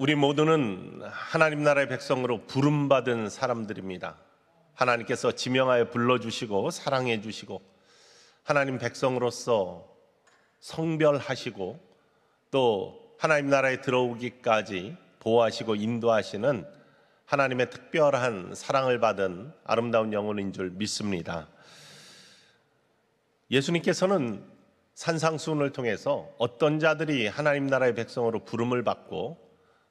우리 모두는 하나님 나라의 백성으로 부름받은 사람들입니다. 하나님께서 지명하여 불러주시고 사랑해 주시고 하나님 백성으로서 성별하시고 또 하나님 나라에 들어오기까지 보호하시고 인도하시는 하나님의 특별한 사랑을 받은 아름다운 영혼인 줄 믿습니다. 예수님께서는 산상수훈을 통해서 어떤 자들이 하나님 나라의 백성으로 부름을 받고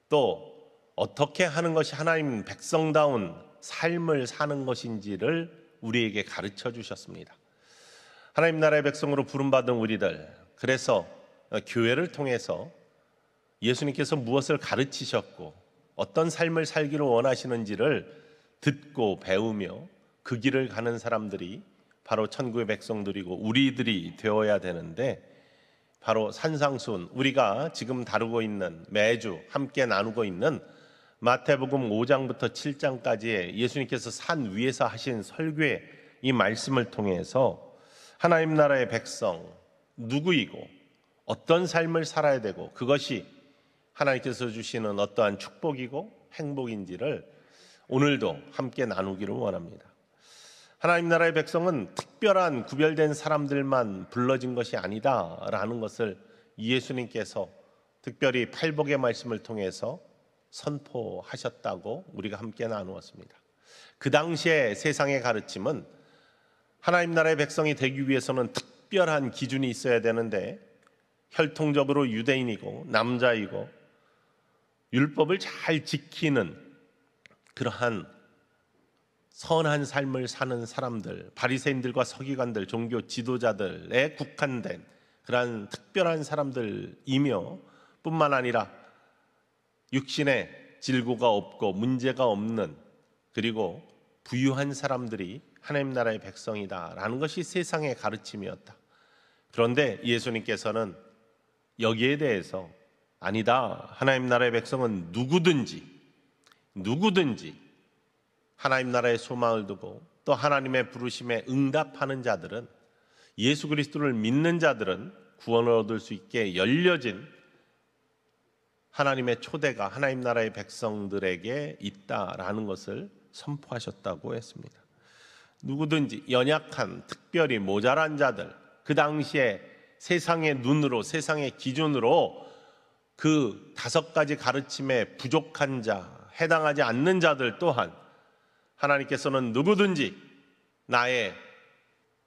또 어떻게 하는 것이 하나님 백성다운 삶을 사는 것인지를 우리에게 가르쳐 주셨습니다. 하나님 나라의 백성으로 부름받은 우리들, 그래서 교회를 통해서 예수님께서 무엇을 가르치셨고 어떤 삶을 살기를 원하시는지를 듣고 배우며 그 길을 가는 사람들이 바로 천국의 백성들이고 우리들이 되어야 되는데 바로 산상순 우리가 지금 다루고 있는 매주 함께 나누고 있는 마태복음 5장부터 7장까지의 예수님께서 산 위에서 하신 설교의 이 말씀을 통해서 하나님 나라의 백성 누구이고 어떤 삶을 살아야 되고 그것이 하나님께서 주시는 어떠한 축복이고 행복인지를 오늘도 함께 나누기를 원합니다. 하나님 나라의 백성은 특별한 구별된 사람들만 불러진 것이 아니다라는 것을 예수님께서 특별히 팔복의 말씀을 통해서 선포하셨다고 우리가 함께 나누었습니다. 그 당시에 세상의 가르침은 하나님 나라의 백성이 되기 위해서는 특별한 기준이 있어야 되는데 혈통적으로 유대인이고 남자이고 율법을 잘 지키는 그러한 선한 삶을 사는 사람들, 바리새인들과 서기관들, 종교 지도자들에 국한된 그러한 특별한 사람들이며 뿐만 아니라 육신에 질고가 없고 문제가 없는 그리고 부유한 사람들이 하나님 나라의 백성이다라는 것이 세상의 가르침이었다. 그런데 예수님께서는 여기에 대해서 아니다. 하나님 나라의 백성은 누구든지 누구든지 하나님 나라의 소망을 두고 또 하나님의 부르심에 응답하는 자들은 예수 그리스도를 믿는 자들은 구원을 얻을 수 있게 열려진 하나님의 초대가 하나님 나라의 백성들에게 있다라는 것을 선포하셨다고 했습니다. 누구든지 연약한, 특별히 모자란 자들, 그 당시에 세상의 눈으로, 세상의 기준으로 그 다섯 가지 가르침에 부족한 자, 해당하지 않는 자들 또한 하나님께서는 누구든지 나의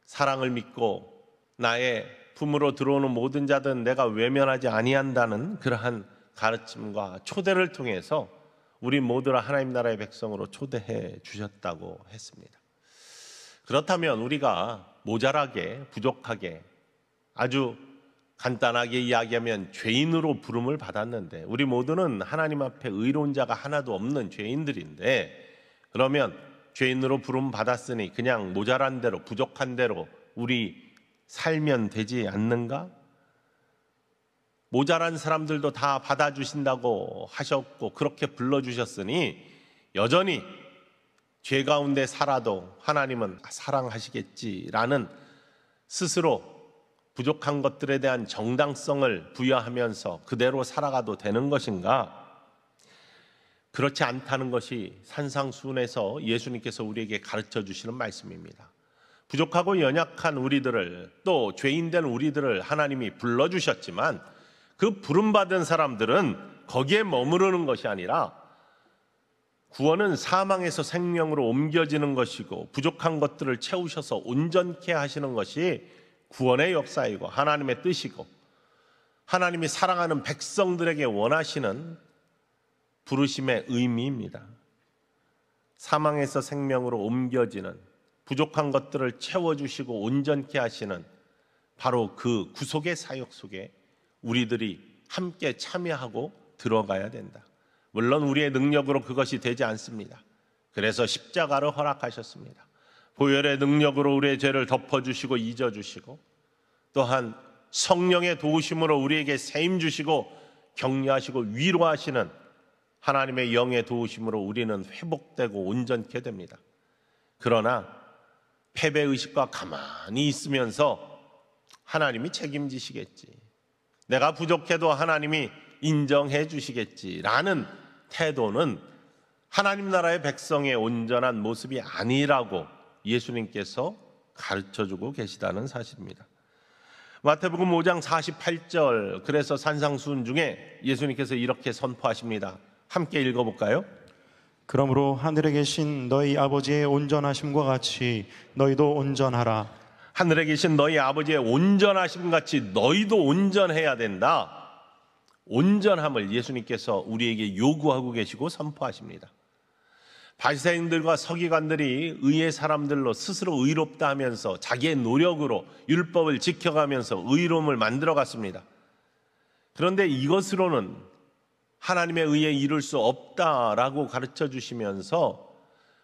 사랑을 믿고 나의 품으로 들어오는 모든 자든 내가 외면하지 아니한다는 그러한 가르침과 초대를 통해서 우리 모두를 하나님 나라의 백성으로 초대해 주셨다고 했습니다. 그렇다면 우리가 모자라게 부족하게 아주 간단하게 이야기하면 죄인으로 부름을 받았는데 우리 모두는 하나님 앞에 의로운 자가 하나도 없는 죄인들인데 그러면 죄인으로 부름 받았으니 그냥 모자란 대로 부족한 대로 우리 살면 되지 않는가? 모자란 사람들도 다 받아주신다고 하셨고 그렇게 불러주셨으니 여전히 죄 가운데 살아도 하나님은 사랑하시겠지라는 스스로 부족한 것들에 대한 정당성을 부여하면서 그대로 살아가도 되는 것인가? 그렇지 않다는 것이 산상순에서 예수님께서 우리에게 가르쳐 주시는 말씀입니다. 부족하고 연약한 우리들을 또 죄인된 우리들을 하나님이 불러 주셨지만 그 부름 받은 사람들은 거기에 머무르는 것이 아니라 구원은 사망에서 생명으로 옮겨지는 것이고 부족한 것들을 채우셔서 온전케 하시는 것이 구원의 역사이고 하나님의 뜻이고 하나님이 사랑하는 백성들에게 원하시는 부르심의 의미입니다. 사망에서 생명으로 옮겨지는 부족한 것들을 채워주시고 온전케 하시는 바로 그 구속의 사역 속에 우리들이 함께 참여하고 들어가야 된다. 물론 우리의 능력으로 그것이 되지 않습니다. 그래서 십자가를 허락하셨습니다. 보혈의 능력으로 우리의 죄를 덮어주시고 잊어주시고 또한 성령의 도우심으로 우리에게 세임 주시고 격려하시고 위로하시는 하나님의 영의 도우심으로 우리는 회복되고 온전케 됩니다. 그러나 패배 의식과 가만히 있으면서 하나님이 책임지시겠지. 내가 부족해도 하나님이 인정해 주시겠지라는 태도는 하나님 나라의 백성의 온전한 모습이 아니라고 예수님께서 가르쳐 주고 계시다는 사실입니다. 마태복음 5장 48절 그래서 산상수 중에 예수님께서 이렇게 선포하십니다. 함께 읽어볼까요? 그러므로 하늘에 계신 너희 아버지의 온전하심과 같이 너희도 온전하라. 하늘에 계신 너희 아버지의 온전하심 같이 너희도 온전해야 된다. 온전함을 예수님께서 우리에게 요구하고 계시고 선포하십니다. 바리새인들과 서기관들이 의의 사람들로 스스로 의롭다 하면서 자기의 노력으로 율법을 지켜가면서 의로움을 만들어 갔습니다. 그런데 이것으로는 하나님의 의에 이룰 수 없다라고 가르쳐 주시면서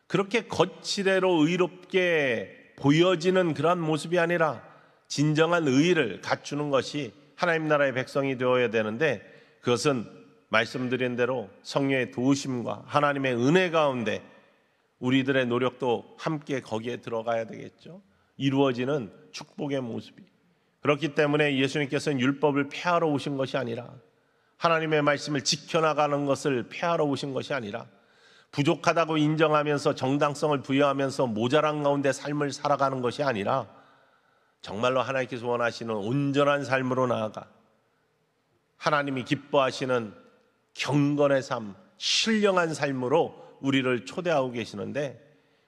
그렇게 거칠대로 의롭게 보여지는 그러한 모습이 아니라 진정한 의의를 갖추는 것이 하나님 나라의 백성이 되어야 되는데 그것은 말씀드린 대로 성령의 도우심과 하나님의 은혜 가운데 우리들의 노력도 함께 거기에 들어가야 되겠죠. 이루어지는 축복의 모습이. 그렇기 때문에 예수님께서는 율법을 폐하러 오신 것이 아니라 하나님의 말씀을 지켜나가는 것을 폐하러 오신 것이 아니라 부족하다고 인정하면서 정당성을 부여하면서 모자란 가운데 삶을 살아가는 것이 아니라 정말로 하나님께서 원하시는 온전한 삶으로 나아가 하나님이 기뻐하시는 경건의 삶, 신령한 삶으로 우리를 초대하고 계시는데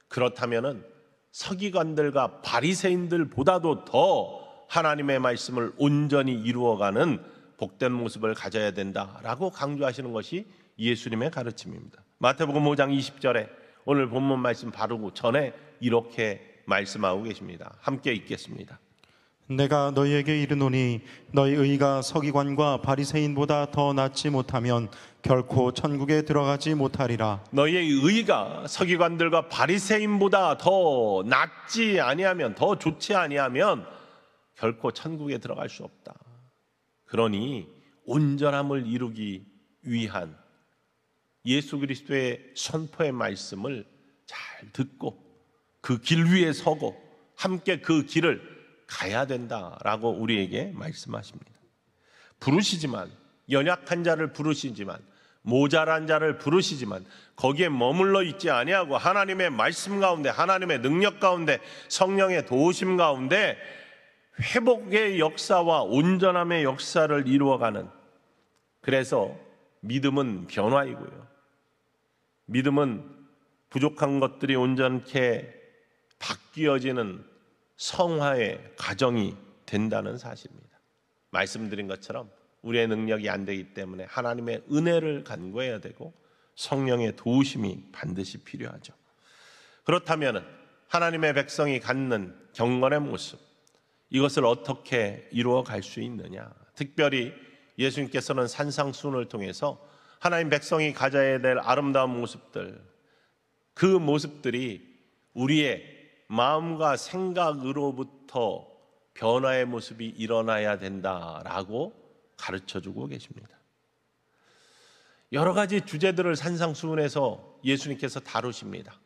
그렇다면은 서기관들과 바리새인들보다도 더 하나님의 말씀을 온전히 이루어가는 복된 모습을 가져야 된다라고 강조하시는 것이 예수님의 가르침입니다. 마태복음 5장 20절에 오늘 본문 말씀 바르 전에 이렇게 말씀하고 계십니다. 함께 읽겠습니다. 내가 너희에게 이르노니 너희 의가 서기관과 바리새인보다 더 낫지 못하면 결코 천국에 들어가지 못하리라. 너희의 의가 서기관들과 바리새인보다 더 낫지 아니하면 더 좋지 아니하면 결코 천국에 들어갈 수 없다. 그러니 온전함을 이루기 위한 예수 그리스도의 선포의 말씀을 잘 듣고 그 길 위에 서고 함께 그 길을 가야 된다라고 우리에게 말씀하십니다. 부르시지만 연약한 자를 부르시지만 모자란 자를 부르시지만 거기에 머물러 있지 아니하고 하나님의 말씀 가운데 하나님의 능력 가운데 성령의 도우심 가운데 회복의 역사와 온전함의 역사를 이루어가는 그래서 믿음은 변화이고요. 믿음은 부족한 것들이 온전케 바뀌어지는 성화의 과정이 된다는 사실입니다. 말씀드린 것처럼 우리의 능력이 안 되기 때문에 하나님의 은혜를 간구해야 되고 성령의 도우심이 반드시 필요하죠. 그렇다면 하나님의 백성이 갖는 경건의 모습, 이것을 어떻게 이루어 갈 수 있느냐. 특별히 예수님께서는 산상순을 통해서 하나님 백성이 가져야 될 아름다운 모습들, 그 모습들이 우리의 마음과 생각으로부터 변화의 모습이 일어나야 된다라고 가르쳐 주고 계십니다. 여러 가지 주제들을 산상수훈에서 예수님께서 다루십니다.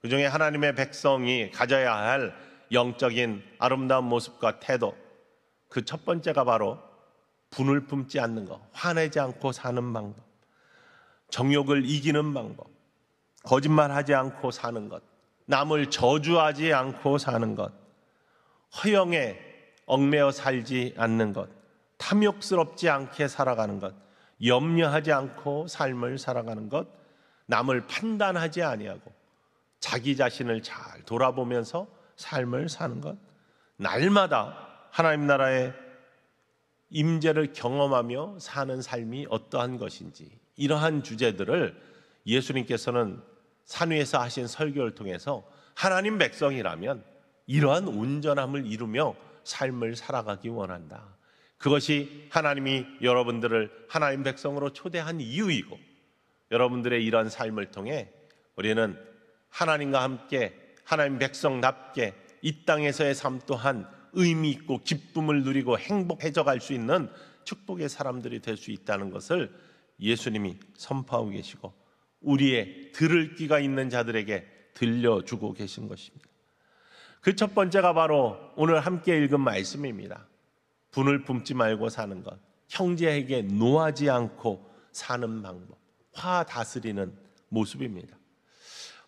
그 중에 하나님의 백성이 가져야 할 영적인 아름다운 모습과 태도 그 첫 번째가 바로 분을 품지 않는 것, 화내지 않고 사는 방법, 정욕을 이기는 방법, 거짓말하지 않고 사는 것, 남을 저주하지 않고 사는 것, 허영에 얽매어 살지 않는 것, 탐욕스럽지 않게 살아가는 것, 염려하지 않고 삶을 살아가는 것, 남을 판단하지 아니하고 자기 자신을 잘 돌아보면서 삶을 사는 것, 날마다 하나님 나라의 임재를 경험하며 사는 삶이 어떠한 것인지 이러한 주제들을 예수님께서는 산위에서 하신 설교를 통해서 하나님 백성이라면 이러한 온전함을 이루며 삶을 살아가기 원한다. 그것이 하나님이 여러분들을 하나님 백성으로 초대한 이유이고 여러분들의 이러한 삶을 통해 우리는 하나님과 함께 하나님 백성답게 이 땅에서의 삶 또한 의미 있고 기쁨을 누리고 행복해져 갈 수 있는 축복의 사람들이 될 수 있다는 것을 예수님이 선포하고 계시고 우리의 들을 귀가 있는 자들에게 들려주고 계신 것입니다. 그 첫 번째가 바로 오늘 함께 읽은 말씀입니다. 분을 품지 말고 사는 것, 형제에게 노하지 않고 사는 방법, 화 다스리는 모습입니다.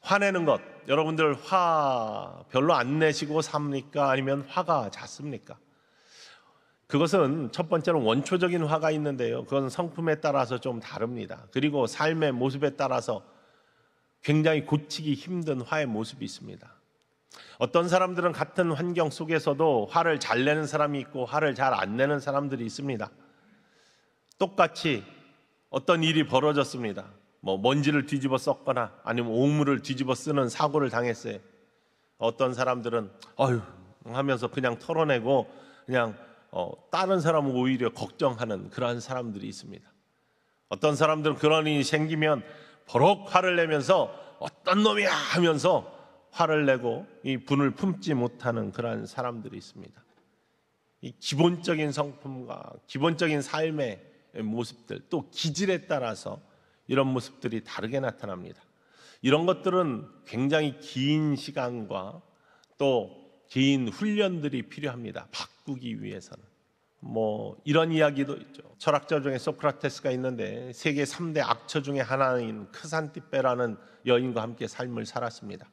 화내는 것, 여러분들 화 별로 안 내시고 삽니까? 아니면 화가 잦습니까? 그것은 첫 번째로 원초적인 화가 있는데요. 그건 성품에 따라서 좀 다릅니다. 그리고 삶의 모습에 따라서 굉장히 고치기 힘든 화의 모습이 있습니다. 어떤 사람들은 같은 환경 속에서도 화를 잘 내는 사람이 있고 화를 잘 안 내는 사람들이 있습니다. 똑같이 어떤 일이 벌어졌습니다. 뭐 먼지를 뒤집어 썼거나 아니면 옥물을 뒤집어 쓰는 사고를 당했어요. 어떤 사람들은 아유 하면서 그냥 털어내고 그냥 어, 다른 사람은 오히려 걱정하는 그러한 사람들이 있습니다. 어떤 사람들은 그런 일이 생기면 버럭 화를 내면서 어떤 놈이야 하면서 화를 내고 이 분을 품지 못하는 그러한 사람들이 있습니다. 이 기본적인 성품과 기본적인 삶의 모습들 또 기질에 따라서 이런 모습들이 다르게 나타납니다. 이런 것들은 굉장히 긴 시간과 또 긴 훈련들이 필요합니다. 바꾸기 위해서는. 뭐 이런 이야기도 있죠. 철학자 중에 소크라테스가 있는데 세계 3대 악처 중의 하나인 크산티페라는 여인과 함께 삶을 살았습니다.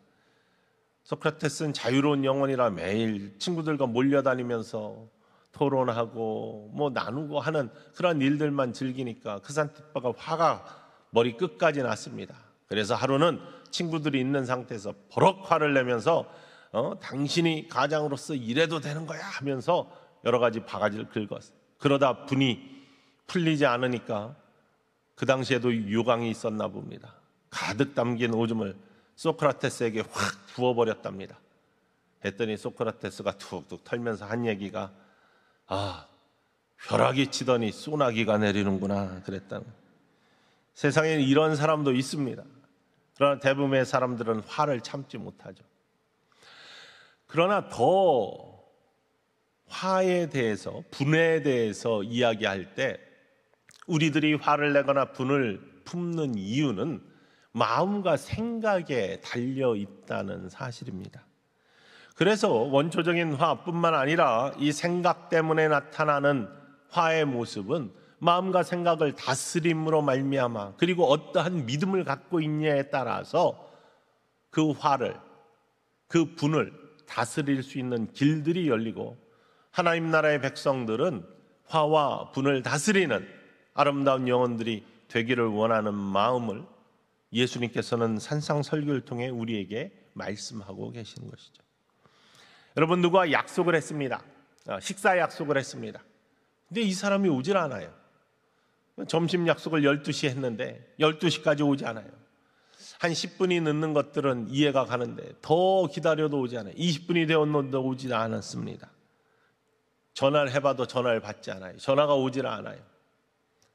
소크라테스는 자유로운 영혼이라 매일 친구들과 몰려다니면서 토론하고 뭐 나누고 하는 그런 일들만 즐기니까 크산티페가 화가 머리 끝까지 났습니다. 그래서 하루는 친구들이 있는 상태에서 버럭 화를 내면서 어, 당신이 가장으로서 이래도 되는 거야 하면서 여러 가지 바가지를 긁었어요. 그러다 분이 풀리지 않으니까 그 당시에도 유광이 있었나 봅니다. 가득 담긴 오줌을 소크라테스에게 확 부어버렸답니다. 했더니 소크라테스가 툭툭 털면서 한 얘기가 아, 벼락이 치더니 소나기가 내리는구나 그랬다는 세상에는 이런 사람도 있습니다. 그러나 대부분의 사람들은 화를 참지 못하죠. 그러나 더 화에 대해서, 분에 대해서 이야기할 때 우리들이 화를 내거나 분을 품는 이유는 마음과 생각에 달려 있다는 사실입니다. 그래서 원초적인 화뿐만 아니라 이 생각 때문에 나타나는 화의 모습은 마음과 생각을 다스림으로 말미암아 그리고 어떠한 믿음을 갖고 있냐에 따라서 그 화를 그 분을 다스릴 수 있는 길들이 열리고 하나님 나라의 백성들은 화와 분을 다스리는 아름다운 영혼들이 되기를 원하는 마음을 예수님께서는 산상설교를 통해 우리에게 말씀하고 계시는 것이죠. 여러분 누가 약속을 했습니다. 아, 식사 약속을 했습니다. 근데 이 사람이 오질 않아요. 점심 약속을 12시 했는데 12시까지 오지 않아요. 한 10분이 늦는 것들은 이해가 가는데 더 기다려도 오지 않아요. 20분이 되었는데 오지 않았습니다. 전화를 해봐도 전화를 받지 않아요. 전화가 오질 않아요.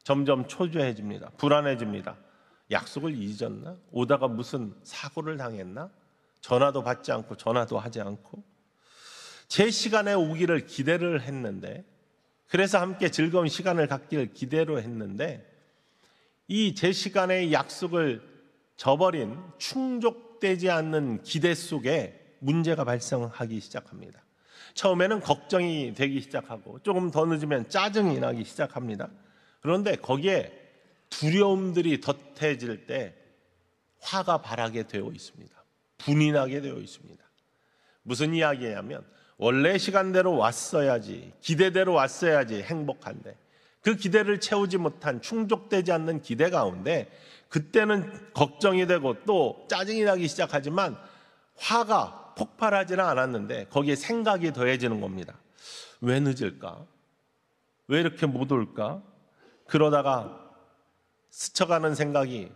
점점 초조해집니다. 불안해집니다. 약속을 잊었나? 오다가 무슨 사고를 당했나? 전화도 받지 않고 전화도 하지 않고 제 시간에 오기를 기대를 했는데 그래서 함께 즐거운 시간을 갖길 기대로 했는데 이 제 시간의 약속을 저버린 충족되지 않는 기대 속에 문제가 발생하기 시작합니다. 처음에는 걱정이 되기 시작하고 조금 더 늦으면 짜증이 나기 시작합니다. 그런데 거기에 두려움들이 덧해질 때 화가 바라게 되어 있습니다. 분이 나게 되어 있습니다. 무슨 이야기냐면 원래 시간대로 왔어야지, 기대대로 왔어야지 행복한데, 그 기대를 채우지 못한 충족되지 않는 기대 가운데, 그때는 걱정이 되고 또 짜증이 나기 시작하지만, 화가 폭발하지는 않았는데, 거기에 생각이 더해지는 겁니다. 왜 늦을까? 왜 이렇게 못 올까? 그러다가 스쳐가는 생각이,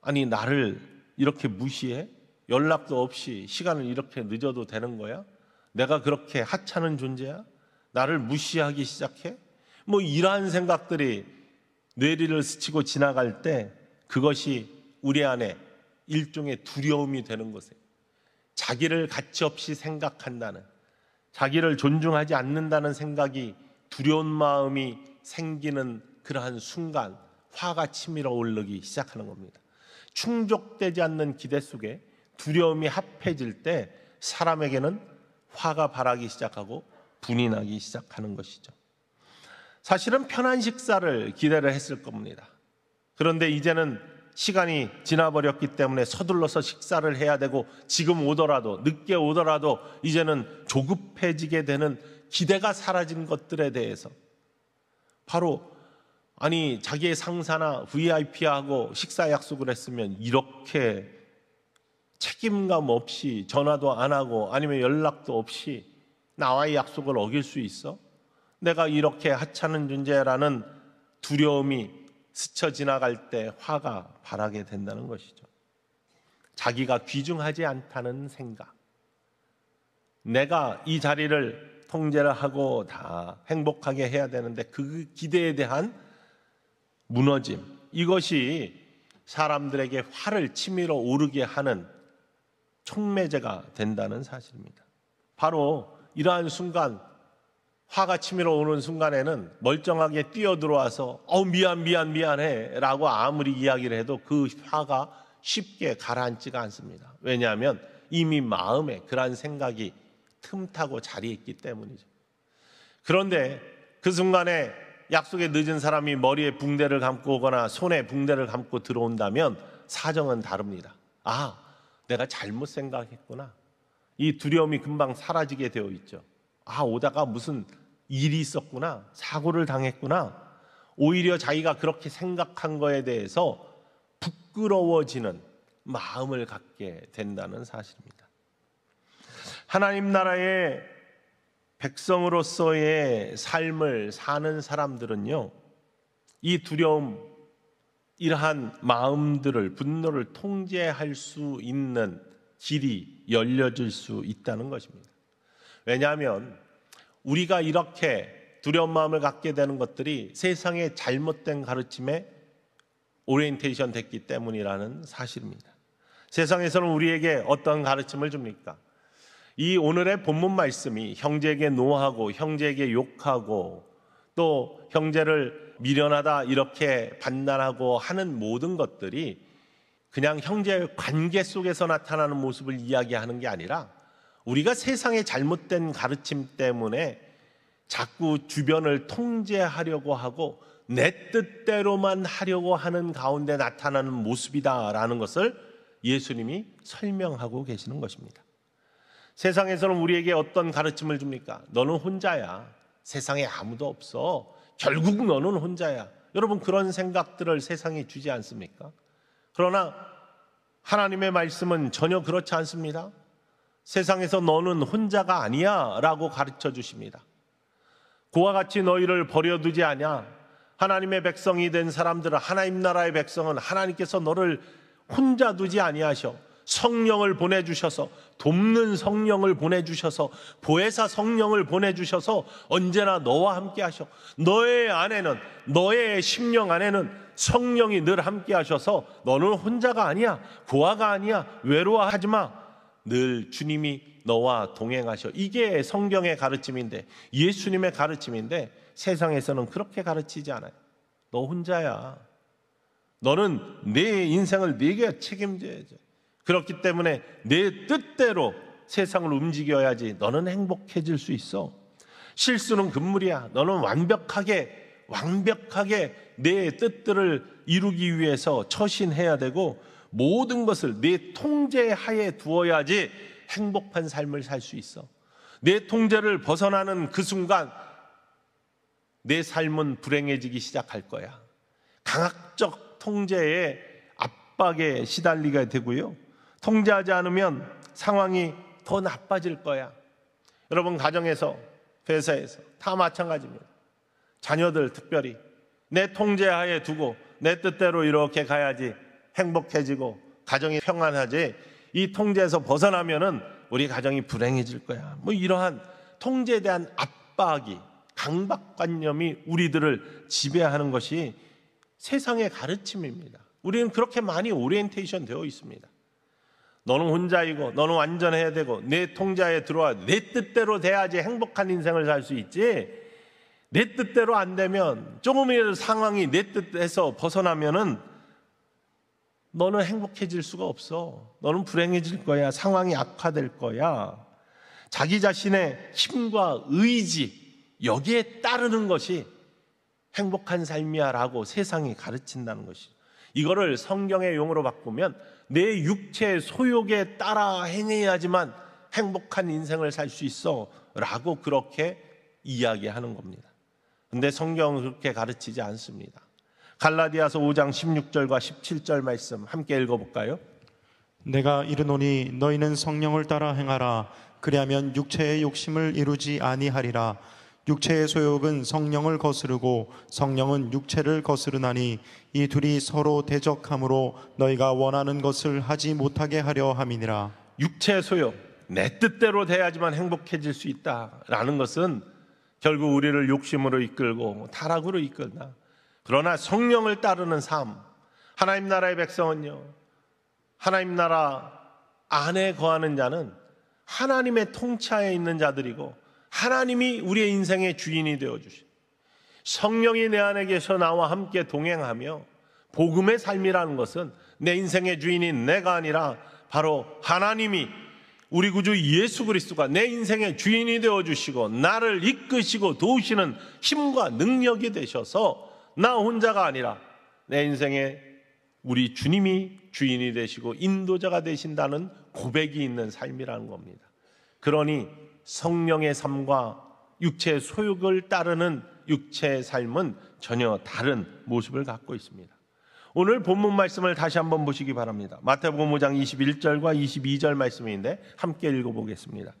아니, 나를 이렇게 무시해? 연락도 없이 시간을 이렇게 늦어도 되는 거야? 내가 그렇게 하찮은 존재야? 나를 무시하기 시작해? 뭐 이러한 생각들이 뇌리를 스치고 지나갈 때 그것이 우리 안에 일종의 두려움이 되는 것에 자기를 가치없이 생각한다는, 자기를 존중하지 않는다는 생각이 두려운 마음이 생기는 그러한 순간 화가 치밀어 오르기 시작하는 겁니다. 충족되지 않는 기대 속에 두려움이 합해질 때 사람에게는 화가 바라기 시작하고 분이 나기 시작하는 것이죠. 사실은 편한 식사를 기대를 했을 겁니다. 그런데 이제는 시간이 지나버렸기 때문에 서둘러서 식사를 해야 되고 지금 오더라도 늦게 오더라도 이제는 조급해지게 되는 기대가 사라진 것들에 대해서 바로 아니 자기의 상사나 VIP하고 식사 약속을 했으면 이렇게 책임감 없이 전화도 안 하고 아니면 연락도 없이 나와의 약속을 어길 수 있어? 내가 이렇게 하찮은 존재라는 두려움이 스쳐 지나갈 때 화가 바라게 된다는 것이죠. 자기가 귀중하지 않다는 생각. 내가 이 자리를 통제를 하고 다 행복하게 해야 되는데 그 기대에 대한 무너짐. 이것이 사람들에게 화를 치밀어 오르게 하는 촉매제가 된다는 사실입니다. 바로 이러한 순간 화가 치밀어 오는 순간에는 멀쩡하게 뛰어들어와서 어 미안 미안 미안해라고 아무리 이야기를 해도 그 화가 쉽게 가라앉지가 않습니다. 왜냐하면 이미 마음에 그러한 생각이 틈타고 자리했기 때문이죠. 그런데 그 순간에 약속에 늦은 사람이 머리에 붕대를 감고 오거나 손에 붕대를 감고 들어온다면 사정은 다릅니다. 아, 내가 잘못 생각했구나. 이 두려움이 금방 사라지게 되어 있죠. 아, 오다가 무슨 일이 있었구나. 사고를 당했구나. 오히려 자기가 그렇게 생각한 거에 대해서 부끄러워지는 마음을 갖게 된다는 사실입니다. 하나님 나라의 백성으로서의 삶을 사는 사람들은요, 이 두려움 이러한 마음들을 분노를 통제할 수 있는 길이 열려질 수 있다는 것입니다. 왜냐하면 우리가 이렇게 두려운 마음을 갖게 되는 것들이 세상의 잘못된 가르침에 오리엔테이션 됐기 때문이라는 사실입니다. 세상에서는 우리에게 어떤 가르침을 줍니까? 이 오늘의 본문 말씀이 형제에게 노하고 형제에게 욕하고 또 형제를 미련하다 이렇게 반란하고 하는 모든 것들이 그냥 형제 관계 속에서 나타나는 모습을 이야기하는 게 아니라 우리가 세상의 잘못된 가르침 때문에 자꾸 주변을 통제하려고 하고 내 뜻대로만 하려고 하는 가운데 나타나는 모습이다라는 것을 예수님이 설명하고 계시는 것입니다. 세상에서는 우리에게 어떤 가르침을 줍니까? 너는 혼자야. 세상에 아무도 없어. 결국 너는 혼자야. 여러분 그런 생각들을 세상에 주지 않습니까? 그러나 하나님의 말씀은 전혀 그렇지 않습니다. 세상에서 너는 혼자가 아니야 라고 가르쳐 주십니다. 그와 같이 너희를 버려두지 아냐. 하나님의 백성이 된 사람들은 하나님 나라의 백성은 하나님께서 너를 혼자 두지 아니하셔. 성령을 보내주셔서 돕는 성령을 보내주셔서 보혜사 성령을 보내주셔서 언제나 너와 함께 하셔. 너의 안에는, 너의 심령 안에는 성령이 늘 함께 하셔서 너는 혼자가 아니야. 고아가 아니야. 외로워하지 마. 늘 주님이 너와 동행하셔. 이게 성경의 가르침인데, 예수님의 가르침인데 세상에서는 그렇게 가르치지 않아요. 너 혼자야. 너는 내 인생을 네게 책임져야죠. 그렇기 때문에 내 뜻대로 세상을 움직여야지 너는 행복해질 수 있어. 실수는 금물이야. 너는 완벽하게, 완벽하게 내 뜻들을 이루기 위해서 처신해야 되고 모든 것을 내 통제 하에 두어야지 행복한 삶을 살 수 있어. 내 통제를 벗어나는 그 순간 내 삶은 불행해지기 시작할 거야. 강압적 통제에 압박에 시달리게 되고요. 통제하지 않으면 상황이 더 나빠질 거야. 여러분 가정에서, 회사에서 다 마찬가지입니다. 자녀들 특별히 내 통제하에 두고 내 뜻대로 이렇게 가야지 행복해지고 가정이 평안하지 이 통제에서 벗어나면은 우리 가정이 불행해질 거야. 뭐 이러한 통제에 대한 압박이 강박관념이 우리들을 지배하는 것이 세상의 가르침입니다. 우리는 그렇게 많이 오리엔테이션 되어 있습니다. 너는 혼자이고 너는 완전해야 되고 내 통제에 들어와 내 뜻대로 돼야지 행복한 인생을 살 수 있지. 내 뜻대로 안 되면 조금이라도 상황이 내 뜻에서 벗어나면은 너는 행복해질 수가 없어. 너는 불행해질 거야. 상황이 악화될 거야. 자기 자신의 힘과 의지 여기에 따르는 것이 행복한 삶이야라고 세상이 가르친다는 것이 이거를 성경의 용어로 바꾸면 내 육체 소욕에 따라 행해야지만 행복한 인생을 살 수 있어. 라고 그렇게 이야기하는 겁니다. 근데 성경은 그렇게 가르치지 않습니다. 갈라디아서 5장 16절과 17절 말씀 함께 읽어볼까요? 내가 이르노니 너희는 성령을 따라 행하라. 그리하면 육체의 욕심을 이루지 아니하리라. 육체의 소욕은 성령을 거스르고 성령은 육체를 거스르나니 이 둘이 서로 대적함으로 너희가 원하는 것을 하지 못하게 하려 함이니라. 육체의 소욕 내 뜻대로 돼야지만 행복해질 수 있다라는 것은 결국 우리를 욕심으로 이끌고 타락으로 이끌나. 그러나 성령을 따르는 삶, 하나님 나라의 백성은요. 하나님 나라 안에 거하는 자는 하나님의 통치하에 있는 자들이고 하나님이 우리의 인생의 주인이 되어 주신 성령이 내 안에 계셔 나와 함께 동행하며 복음의 삶이라는 것은 내 인생의 주인인 내가 아니라 바로 하나님이 우리 구주 예수 그리스도가 내 인생의 주인이 되어 주시고 나를 이끄시고 도우시는 힘과 능력이 되셔서 나 혼자가 아니라 내인생의 우리 주님이 주인이 되시고 인도자가 되신다는 고백이 있는 삶이라는 겁니다. 그러니 성령의 삶과 육체의 소욕을 따르는 육체의 삶은 전혀 다른 모습을 갖고 있습니다. 오늘 본문 말씀을 다시 한번 보시기 바랍니다. 마태복음 5장 21절과 22절 말씀인데 함께 읽어보겠습니다.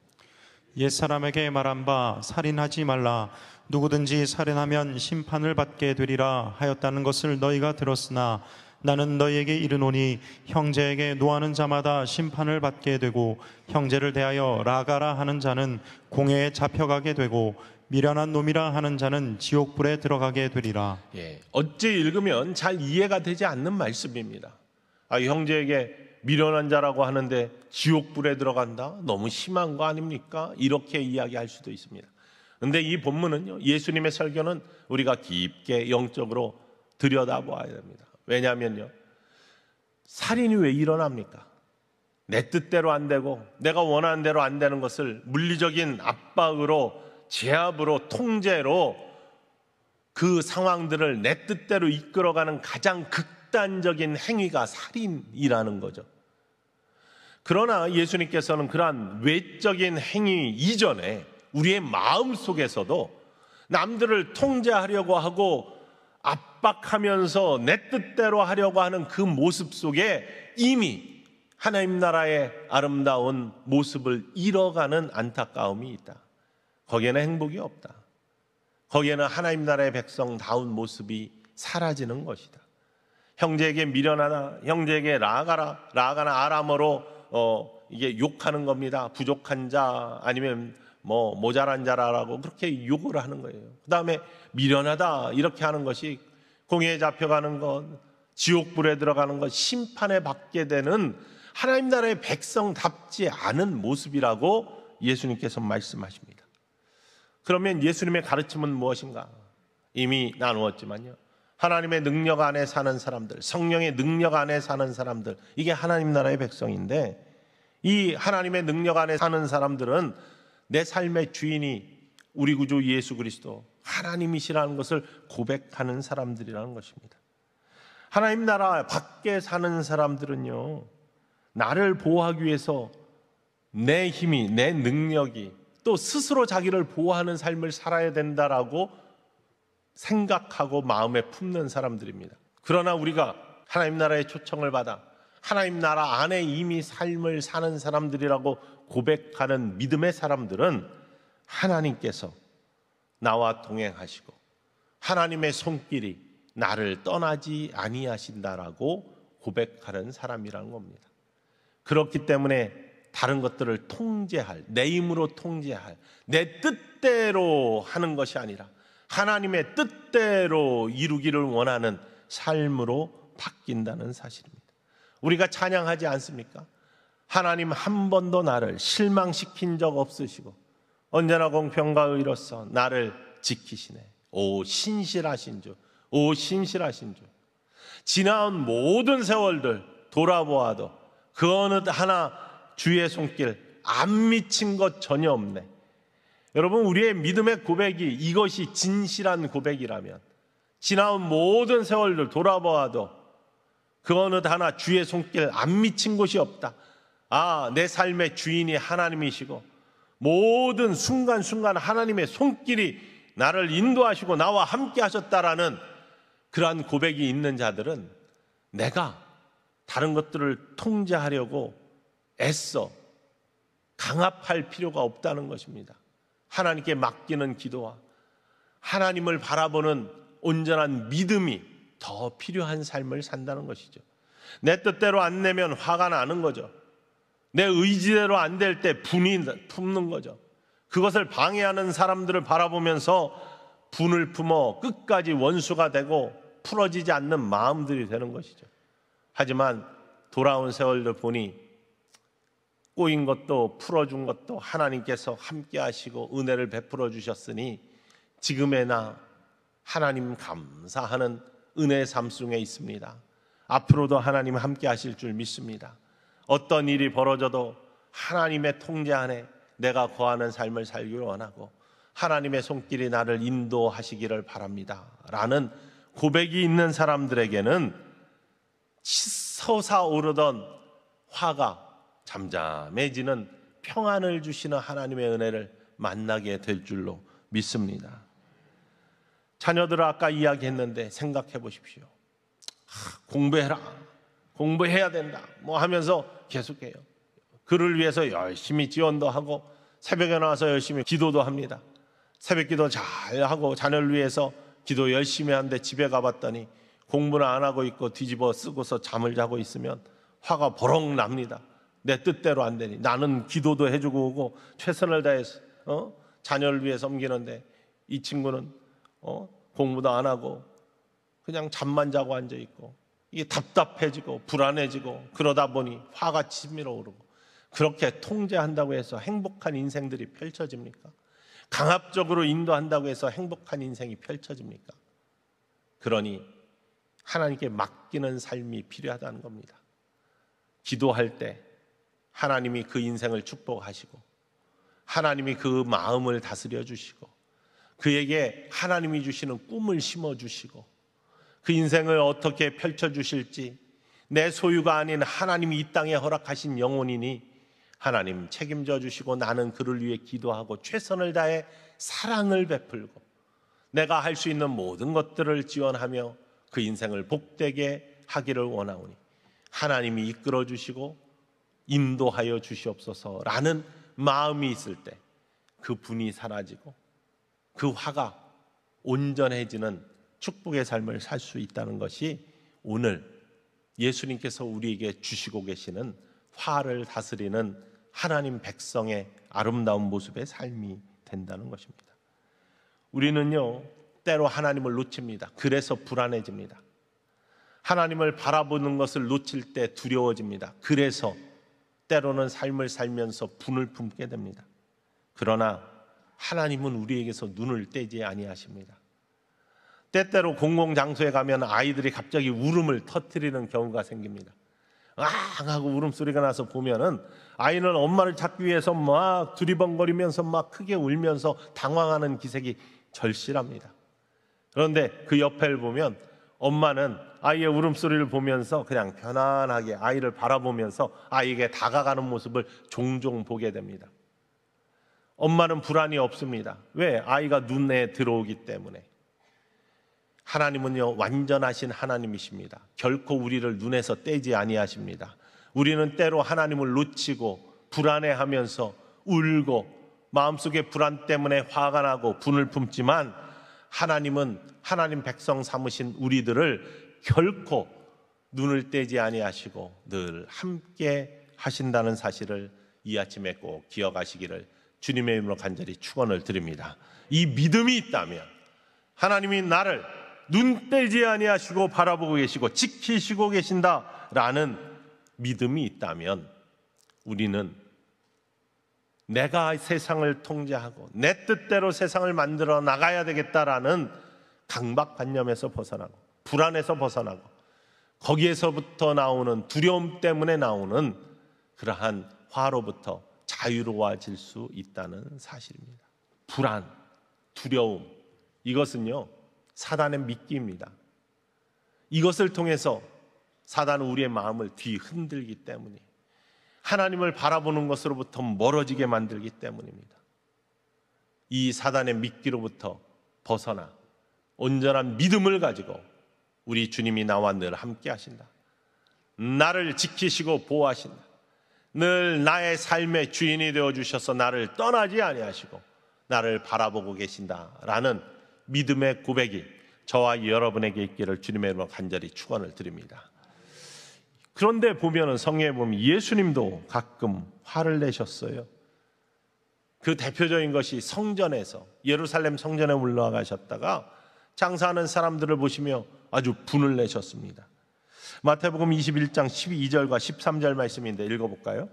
옛 사람에게 말한 바 살인하지 말라 누구든지 살인하면 심판을 받게 되리라 하였다는 것을 너희가 들었으나 나는 너에게 이르노니 형제에게 노하는 자마다 심판을 받게 되고 형제를 대하여 라가라 하는 자는 공회에 잡혀가게 되고 미련한 놈이라 하는 자는 지옥불에 들어가게 되리라. 예, 어찌 읽으면 잘 이해가 되지 않는 말씀입니다. 아, 형제에게 미련한 자라고 하는데 지옥불에 들어간다? 너무 심한 거 아닙니까? 이렇게 이야기할 수도 있습니다. 근데 이 본문은요, 예수님의 설교는 우리가 깊게 영적으로 들여다보아야 됩니다. 왜냐하면요. 살인이 왜 일어납니까? 내 뜻대로 안 되고 내가 원하는 대로 안 되는 것을 물리적인 압박으로 제압으로 통제로 그 상황들을 내 뜻대로 이끌어가는 가장 극단적인 행위가 살인이라는 거죠. 그러나 예수님께서는 그러한 외적인 행위 이전에 우리의 마음 속에서도 남들을 통제하려고 하고 압박하면서 내 뜻대로 하려고 하는 그 모습 속에 이미 하나님 나라의 아름다운 모습을 잃어가는 안타까움이 있다. 거기에는 행복이 없다. 거기에는 하나님 나라의 백성다운 모습이 사라지는 것이다. 형제에게 미련하다. 형제에게 나아가라나아가나아람으로 어, 이게 욕하는 겁니다. 부족한 자 아니면 뭐 모자란 자라라고 그렇게 욕을 하는 거예요. 그 다음에 미련하다 이렇게 하는 것이 공에 잡혀가는 것, 지옥불에 들어가는 것, 심판에 받게 되는 하나님 나라의 백성답지 않은 모습이라고 예수님께서 말씀하십니다. 그러면 예수님의 가르침은 무엇인가? 이미 나누었지만요. 하나님의 능력 안에 사는 사람들, 성령의 능력 안에 사는 사람들, 이게 하나님 나라의 백성인데, 이 하나님의 능력 안에 사는 사람들은 내 삶의 주인이 우리 구주 예수 그리스도 하나님이시라는 것을 고백하는 사람들이라는 것입니다. 하나님 나라 밖에 사는 사람들은요, 나를 보호하기 위해서 내 힘이, 내 능력이 또 스스로 자기를 보호하는 삶을 살아야 된다라고 생각하고 마음에 품는 사람들입니다. 그러나 우리가 하나님 나라의 초청을 받아 하나님 나라 안에 이미 삶을 사는 사람들이라고 고백하는 믿음의 사람들은 하나님께서 나와 동행하시고 하나님의 손길이 나를 떠나지 아니하신다라고 고백하는 사람이라는 겁니다. 그렇기 때문에 다른 것들을 통제할, 내 힘으로 통제할, 내 뜻대로 하는 것이 아니라 하나님의 뜻대로 이루기를 원하는 삶으로 바뀐다는 사실입니다. 우리가 찬양하지 않습니까? 하나님 한 번도 나를 실망시킨 적 없으시고 언제나 공평과 의로서 나를 지키시네. 오 신실하신 주. 오 신실하신 주. 지나온 모든 세월들 돌아보아도 그 어느 하나 주의 손길 안 미친 것 전혀 없네. 여러분 우리의 믿음의 고백이 이것이 진실한 고백이라면 지나온 모든 세월들 돌아보아도 그 어느 하나 주의 손길 안 미친 곳이 없다. 아, 내 삶의 주인이 하나님이시고 모든 순간순간 하나님의 손길이 나를 인도하시고 나와 함께 하셨다라는 그러한 고백이 있는 자들은 내가 다른 것들을 통제하려고 애써 강압할 필요가 없다는 것입니다. 하나님께 맡기는 기도와 하나님을 바라보는 온전한 믿음이 더 필요한 삶을 산다는 것이죠. 내 뜻대로 안 내면 화가 나는 거죠. 내 의지대로 안 될 때 분이 품는 거죠. 그것을 방해하는 사람들을 바라보면서 분을 품어 끝까지 원수가 되고 풀어지지 않는 마음들이 되는 것이죠. 하지만 돌아온 세월도 보니 꼬인 것도 풀어준 것도 하나님께서 함께 하시고 은혜를 베풀어 주셨으니 지금의 나 하나님 감사하는 은혜 삶중에 있습니다. 앞으로도 하나님 함께 하실 줄 믿습니다. 어떤 일이 벌어져도 하나님의 통제 안에 내가 거하는 삶을 살기를 원하고 하나님의 손길이 나를 인도하시기를 바랍니다. 라는 고백이 있는 사람들에게는 치솟아오르던 화가 잠잠해지는 평안을 주시는 하나님의 은혜를 만나게 될 줄로 믿습니다. 자녀들 아까 이야기했는데 생각해 보십시오. 공부해라. 공부해야 된다. 뭐 하면서 계속해요. 그를 위해서 열심히 지원도 하고 새벽에 나와서 열심히 기도도 합니다. 새벽 기도 잘 하고 자녀를 위해서 기도 열심히 하는데 집에 가봤더니 공부는 안 하고 있고 뒤집어 쓰고서 잠을 자고 있으면 화가 버럭 납니다. 내 뜻대로 안 되니 나는 기도도 해주고 오고 최선을 다해서 어? 자녀를 위해 섬기는데 이 친구는 어? 공부도 안 하고 그냥 잠만 자고 앉아 있고 이게 답답해지고 불안해지고 그러다 보니 화가 치밀어 오르고 그렇게 통제한다고 해서 행복한 인생들이 펼쳐집니까? 강압적으로 인도한다고 해서 행복한 인생이 펼쳐집니까? 그러니 하나님께 맡기는 삶이 필요하다는 겁니다. 기도할 때 하나님이 그 인생을 축복하시고 하나님이 그 마음을 다스려 주시고 그에게 하나님이 주시는 꿈을 심어 주시고 그 인생을 어떻게 펼쳐주실지 내 소유가 아닌 하나님이 이 땅에 허락하신 영혼이니 하나님 책임져 주시고 나는 그를 위해 기도하고 최선을 다해 사랑을 베풀고 내가 할 수 있는 모든 것들을 지원하며 그 인생을 복되게 하기를 원하오니 하나님이 이끌어 주시고 인도하여 주시옵소서라는 마음이 있을 때 그 분이 사라지고 그 화가 온전해지는 축복의 삶을 살 수 있다는 것이 오늘 예수님께서 우리에게 주시고 계시는 화를 다스리는 하나님 백성의 아름다운 모습의 삶이 된다는 것입니다. 우리는요, 때로 하나님을 놓칩니다. 그래서 불안해집니다. 하나님을 바라보는 것을 놓칠 때 두려워집니다. 그래서 때로는 삶을 살면서 분을 품게 됩니다. 그러나 하나님은 우리에게서 눈을 떼지 아니하십니다. 때때로 공공장소에 가면 아이들이 갑자기 울음을 터트리는 경우가 생깁니다. 아 하고 울음소리가 나서 보면은 아이는 엄마를 찾기 위해서 막 두리번거리면서 막 크게 울면서 당황하는 기색이 절실합니다. 그런데 그옆에 보면 엄마는 아이의 울음소리를 보면서 그냥 편안하게 아이를 바라보면서 아이에게 다가가는 모습을 종종 보게 됩니다. 엄마는 불안이 없습니다. 왜? 아이가 눈에 들어오기 때문에. 하나님은요 완전하신 하나님이십니다. 결코 우리를 눈에서 떼지 아니하십니다. 우리는 때로 하나님을 놓치고 불안해하면서 울고 마음속의 불안 때문에 화가 나고 분을 품지만 하나님은 하나님 백성 삼으신 우리들을 결코 눈을 떼지 아니하시고 늘 함께 하신다는 사실을 이 아침에 꼭 기억하시기를 주님의 이름으로 간절히 축원을 드립니다. 이 믿음이 있다면 하나님이 나를 눈 떼지 아니하시고 바라보고 계시고 지키시고 계신다라는 믿음이 있다면 우리는 내가 세상을 통제하고 내 뜻대로 세상을 만들어 나가야 되겠다라는 강박관념에서 벗어나고 불안에서 벗어나고 거기에서부터 나오는 두려움 때문에 나오는 그러한 화로부터 자유로워질 수 있다는 사실입니다. 불안, 두려움 이것은요 사단의 미끼입니다. 이것을 통해서 사단은 우리의 마음을 뒤흔들기 때문에 하나님을 바라보는 것으로부터 멀어지게 만들기 때문입니다. 이 사단의 미끼로부터 벗어나 온전한 믿음을 가지고 우리 주님이 나와 늘 함께 하신다. 나를 지키시고 보호하신다. 늘 나의 삶의 주인이 되어 주셔서 나를 떠나지 아니하시고 나를 바라보고 계신다라는 믿음의 고백이 저와 여러분에게 있기를 주님의 이름으로 간절히 축원을 드립니다. 그런데 보면은 성경에 보면 예수님도 가끔 화를 내셨어요. 그 대표적인 것이 성전에서 예루살렘 성전에 올라가셨다가 장사하는 사람들을 보시며 아주 분을 내셨습니다. 마태복음 21장 12절과 13절 말씀인데 읽어볼까요?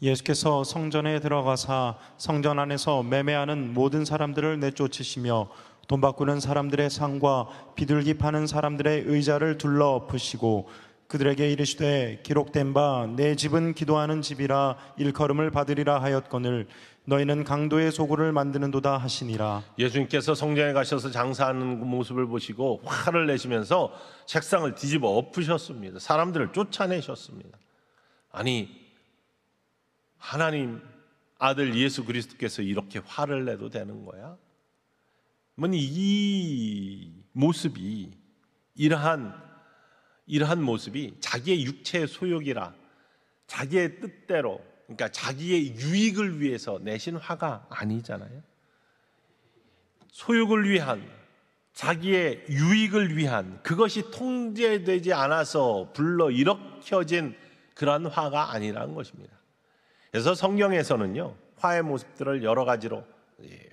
예수께서 성전에 들어가사 성전 안에서 매매하는 모든 사람들을 내쫓으시며 돈 바꾸는 사람들의 상과 비둘기 파는 사람들의 의자를 둘러엎으시고 그들에게 이르시되 기록된 바 내 집은 기도하는 집이라 일컬음을 받으리라 하였거늘 너희는 강도의 소굴을 만드는도다 하시니라. 예수님께서 성전에 가셔서 장사하는 그 모습을 보시고 화를 내시면서 책상을 뒤집어 엎으셨습니다. 사람들을 쫓아내셨습니다. 아니 하나님 아들 예수 그리스도께서 이렇게 화를 내도 되는 거야? 뭐이 모습이 이러한 이러한 모습이 자기의 육체의 소욕이라 자기의 뜻대로 그러니까 자기의 유익을 위해서 내신 화가 아니잖아요. 소욕을 위한 자기의 유익을 위한 그것이 통제되지 않아서 불러 일으켜진 그러한 화가 아니라는 것입니다. 그래서 성경에서는요 화의 모습들을 여러 가지로 예,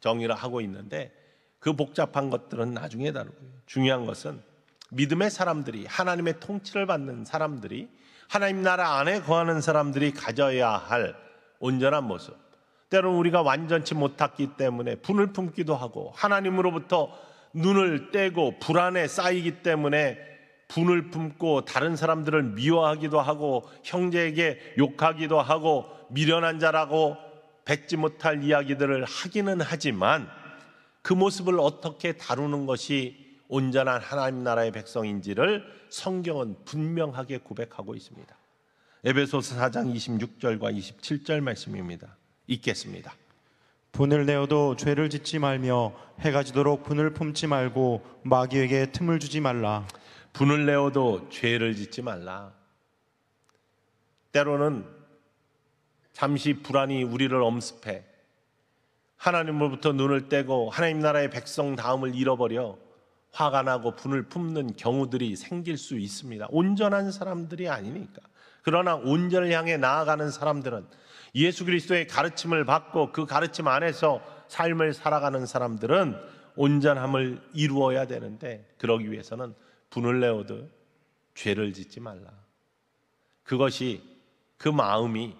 정의를 하고 있는데 그 복잡한 것들은 나중에 다루고요. 중요한 것은 믿음의 사람들이 하나님의 통치를 받는 사람들이 하나님 나라 안에 거하는 사람들이 가져야 할 온전한 모습. 때로는 우리가 완전치 못했기 때문에 분을 품기도 하고 하나님으로부터 눈을 떼고 불안에 쌓이기 때문에 분을 품고 다른 사람들을 미워하기도 하고 형제에게 욕하기도 하고 미련한 자라고 뱉지 못할 이야기들을 하기는 하지만 그 모습을 어떻게 다루는 것이 온전한 하나님 나라의 백성인지를 성경은 분명하게 고백하고 있습니다. 에베소서 4장 26절과 27절 말씀입니다. 읽겠습니다. 분을 내어도 죄를 짓지 말며 해가 지도록 분을 품지 말고 마귀에게 틈을 주지 말라. 분을 내어도 죄를 짓지 말라. 때로는 잠시 불안이 우리를 엄습해 하나님으로부터 눈을 떼고 하나님 나라의 백성 다음을 잃어버려 화가 나고 분을 품는 경우들이 생길 수 있습니다. 온전한 사람들이 아니니까. 그러나 온전을 향해 나아가는 사람들은 예수 그리스도의 가르침을 받고 그 가르침 안에서 삶을 살아가는 사람들은 온전함을 이루어야 되는데 그러기 위해서는 분을 내어도 죄를 짓지 말라. 그것이 그 마음이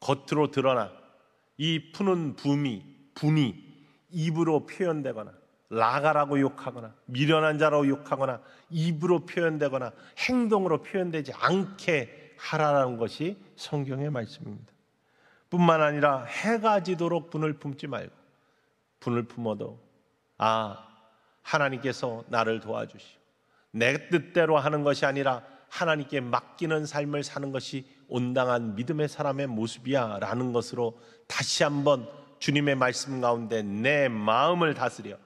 겉으로 드러나 이 푸는 붐이 분이 입으로 표현되거나 라가라고 욕하거나 미련한 자라고 욕하거나 입으로 표현되거나 행동으로 표현되지 않게 하라는 것이 성경의 말씀입니다. 뿐만 아니라 해가 지도록 분을 품지 말고 분을 품어도 아 하나님께서 나를 도와주시오. 내 뜻대로 하는 것이 아니라 하나님께 맡기는 삶을 사는 것이 온당한 믿음의 사람의 모습이야라는 것으로 다시 한번 주님의 말씀 가운데 내 마음을 다스려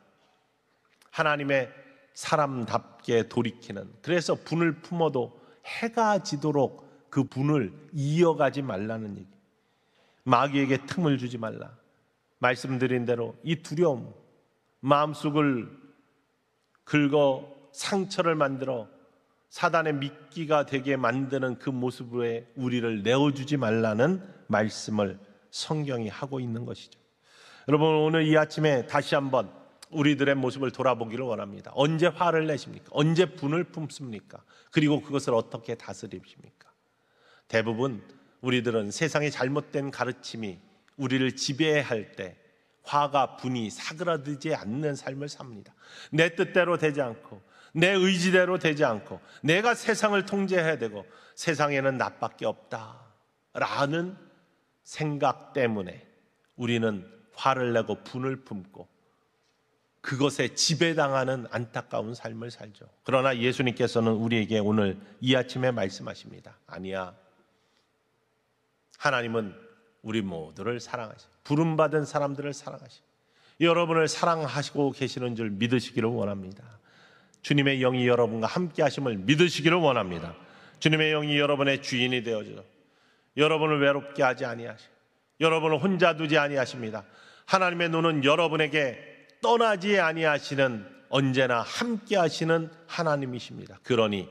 하나님의 사람답게 돌이키는 그래서 분을 품어도 해가 지도록 그 분을 이어가지 말라는 얘기. 마귀에게 틈을 주지 말라. 말씀드린 대로 이 두려움, 마음속을 긁어 상처를 만들어 사단의 미끼가 되게 만드는 그 모습에 으 우리를 내어주지 말라는 말씀을 성경이 하고 있는 것이죠. 여러분 오늘 이 아침에 다시 한번 우리들의 모습을 돌아보기를 원합니다. 언제 화를 내십니까? 언제 분을 품습니까? 그리고 그것을 어떻게 다스리십니까? 대부분 우리들은 세상의 잘못된 가르침이 우리를 지배할 때 화가 분이 사그라들지 않는 삶을 삽니다. 내 뜻대로 되지 않고 내 의지대로 되지 않고 내가 세상을 통제해야 되고 세상에는 나밖에 없다. 라는 생각 때문에 우리는 화를 내고 분을 품고 그것에 지배당하는 안타까운 삶을 살죠. 그러나 예수님께서는 우리에게 오늘 이 아침에 말씀하십니다. 아니야. 하나님은 우리 모두를 사랑하시. 부름받은 사람들을 사랑하시. 여러분을 사랑하시고 계시는 줄 믿으시기를 원합니다. 주님의 영이 여러분과 함께 하심을 믿으시기를 원합니다. 주님의 영이 여러분의 주인이 되어져 여러분을 외롭게 하지 아니하시. 여러분을 혼자 두지 아니하십니다. 하나님의 눈은 여러분에게 떠나지 아니하시는 언제나 함께 하시는 하나님이십니다. 그러니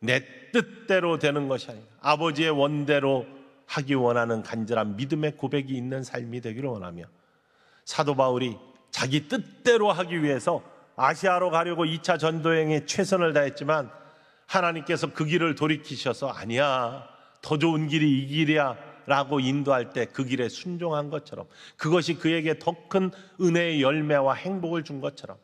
내 뜻대로 되는 것이 아니라 아버지의 원대로 하기 원하는 간절한 믿음의 고백이 있는 삶이 되기를 원하며 사도 바울이 자기 뜻대로 하기 위해서 아시아로 가려고 2차 전도행에 최선을 다했지만 하나님께서 그 길을 돌이키셔서 아니야 더 좋은 길이 이 길이야 라고 인도할 때 그 길에 순종한 것처럼 그것이 그에게 더 큰 은혜의 열매와 행복을 준 것처럼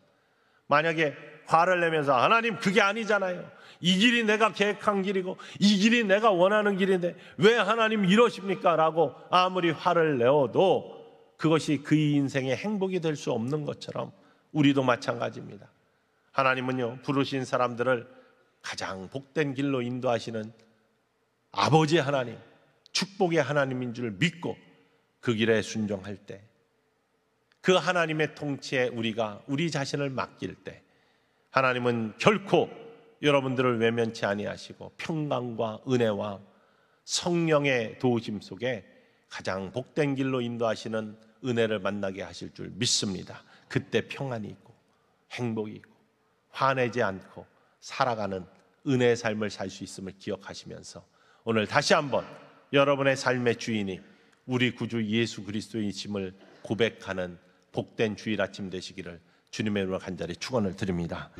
만약에 화를 내면서 하나님 그게 아니잖아요. 이 길이 내가 계획한 길이고 이 길이 내가 원하는 길인데 왜 하나님 이러십니까? 라고 아무리 화를 내어도 그것이 그의 인생의 행복이 될 수 없는 것처럼 우리도 마찬가지입니다. 하나님은요, 부르신 사람들을 가장 복된 길로 인도하시는 아버지 하나님, 축복의 하나님인 줄 믿고 그 길에 순종할 때, 그 하나님의 통치에 우리가 우리 자신을 맡길 때, 하나님은 결코 여러분들을 외면치 아니하시고 평강과 은혜와 성령의 도우심 속에 가장 복된 길로 인도하시는 은혜를 만나게 하실 줄 믿습니다. 그때 평안이 있고 행복이 있고 화내지 않고 살아가는 은혜의 삶을 살 수 있음을 기억하시면서 오늘 다시 한번 여러분의 삶의 주인이 우리 구주 예수 그리스도의심을 고백하는 복된 주일 아침 되시기를 주님의 이름으로 간절히 축원을 드립니다.